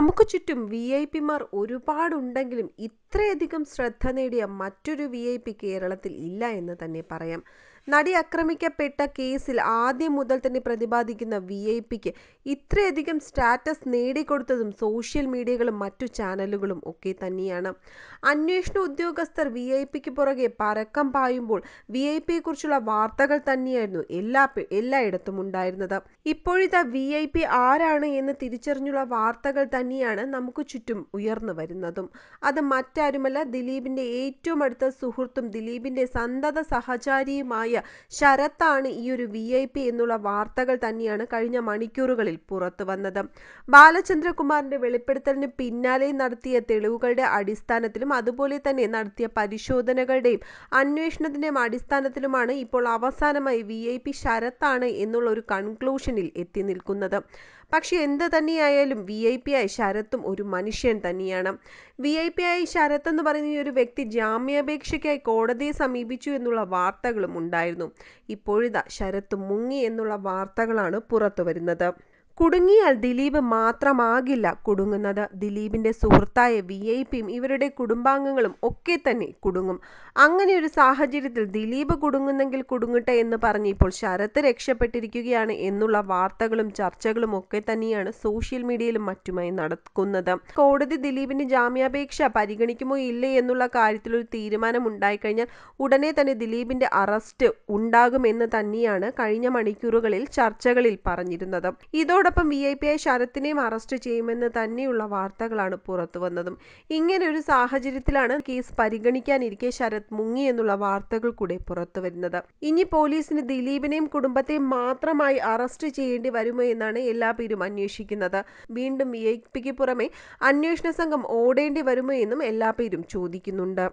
നമുക്ക് ചുറ്റും V I പിമാർ ഒരുപാടുണ്ടെങ്കിലും ഇത്രയധികം ശ്രദ്ധ നേടിയ മറ്റൊരു വി ഐ പി കേരളത്തിൽ ഇല്ല എന്ന് തന്നെ പറയാം നടി ആക്രമിക്കപ്പെട്ട കേസിൽ ആദ്യം മുതൽ തന്നെ പ്രതിപാദിക്കുന്ന വി ഐ പിക്ക് ഇത്രയധികം സ്റ്റാറ്റസ് നേടിക്കൊടുത്തതും സോഷ്യൽ മീഡിയകളും മറ്റു ചാനലുകളും ഒക്കെ തന്നെയാണ് അന്വേഷണ ഉദ്യോഗസ്ഥർ വി ഐ പിക്ക് പുറകെ പരക്കം പായുമ്പോൾ വി ഐ കുറിച്ചുള്ള വാർത്തകൾ തന്നെയായിരുന്നു എല്ലാ എല്ലായിടത്തും ഉണ്ടായിരുന്നത് ഇപ്പോഴത്തെ വി ഐ പി ആരാണ് എന്ന് തിരിച്ചറിഞ്ഞുള്ള വാർത്തകൾ തന്നെയാണ് നമുക്ക് ചുറ്റും ഉയർന്നു വരുന്നതും അത് മറ്റാരുമല്ല ദിലീപിന്റെ ഏറ്റവും അടുത്ത സുഹൃത്തും ദിലീപിന്റെ സന്തത സഹചാരിയുമായ നടനായ ശരത്താണ് ഈ ഒരു വി ഐ പി എന്നുള്ള വാർത്തകൾ തന്നെയാണ് കഴിഞ്ഞ മണിക്കൂറുകളിൽ പുറത്തു വന്നത് ബാലചന്ദ്രകുമാറിന്റെ വെളിപ്പെടുത്തലിന് പിന്നാലെ നടത്തിയ തെളിവുകളുടെ അടിസ്ഥാനത്തിലും അതുപോലെ തന്നെ നടത്തിയ പരിശോധനകളുടെയും അന്വേഷണത്തിന്റെയും അടിസ്ഥാനത്തിലുമാണ് ഇപ്പോൾ അവസാനമായി വി ഐ പി ശരത്താണ് എന്നുള്ള ഒരു കൺക്ലൂഷനിൽ എത്തി നിൽക്കുന്നത് പക്ഷേ എന്ത് തന്നെയായാലും വി ഐ പി ആയി ശരത്തും ഒരു മനുഷ്യൻ തന്നെയാണ് വി ഐ പി ആയി ശരത്ത് എന്ന് പറയുന്ന ഈ ഒരു വ്യക്തി ജാമ്യാപേക്ഷയ്ക്കായി കോടതിയെ സമീപിച്ചു എന്നുള്ള വാർത്തകളും ഉണ്ടായിരുന്നു ഇപ്പോഴിതാ ശരത്ത് മുങ്ങി എന്നുള്ള വാർത്തകളാണ് പുറത്തു വരുന്നത് കുടുങ്ങിയാൽ ദിലീപ് മാത്രമാകില്ല കുടുങ്ങുന്നത് ദിലീപിന്റെ സുഹൃത്തായ വി ഐ പിയും ഇവരുടെ കുടുംബാംഗങ്ങളും ഒക്കെ തന്നെ കുടുങ്ങും അങ്ങനെ ഒരു സാഹചര്യത്തിൽ ദിലീപ് കുടുങ്ങുന്നെങ്കിൽ കുടുങ്ങട്ടെ എന്ന് പറഞ്ഞ് ഇപ്പോൾ ശരത്ത് രക്ഷപ്പെട്ടിരിക്കുകയാണ് എന്നുള്ള വാർത്തകളും ചർച്ചകളും ഒക്കെ തന്നെയാണ് സോഷ്യൽ മീഡിയയിലും മറ്റുമായി നടക്കുന്നത് കോടതി ദിലീപിന്റെ ജാമ്യാപേക്ഷ പരിഗണിക്കുമോ ഇല്ലേ എന്നുള്ള കാര്യത്തിൽ ഒരു തീരുമാനം ഉണ്ടായിക്കഴിഞ്ഞാൽ ഉടനെ തന്നെ ദിലീപിന്റെ അറസ്റ്റ് ഉണ്ടാകുമെന്ന് തന്നെയാണ് കഴിഞ്ഞ മണിക്കൂറുകളിൽ ചർച്ചകളിൽ പറഞ്ഞിരുന്നത് ഇതോടെ അതോടൊപ്പം വി ഐ പി ആയ ശരത്തിനെയും അറസ്റ്റ് ചെയ്യുമെന്ന് തന്നെയുള്ള വാർത്തകളാണ് പുറത്തുവന്നതും ഇങ്ങനെ ഒരു സാഹചര്യത്തിലാണ് കേസ് പരിഗണിക്കാനിരിക്കെ ശരത് മുങ്ങി എന്നുള്ള വാർത്തകൾ കൂടെ വരുന്നത് ഇനി പോലീസിന് ദിലീപിനെയും കുടുംബത്തെയും മാത്രമായി അറസ്റ്റ് ചെയ്യേണ്ടി വരുമോ എന്നാണ് എല്ലാ പേരും അന്വേഷിക്കുന്നത് വീണ്ടും വി ഐ പിക്ക് പുറമെ അന്വേഷണ സംഘം ഓടേണ്ടി വരുമോ എന്നും എല്ലാ പേരും ചോദിക്കുന്നുണ്ട്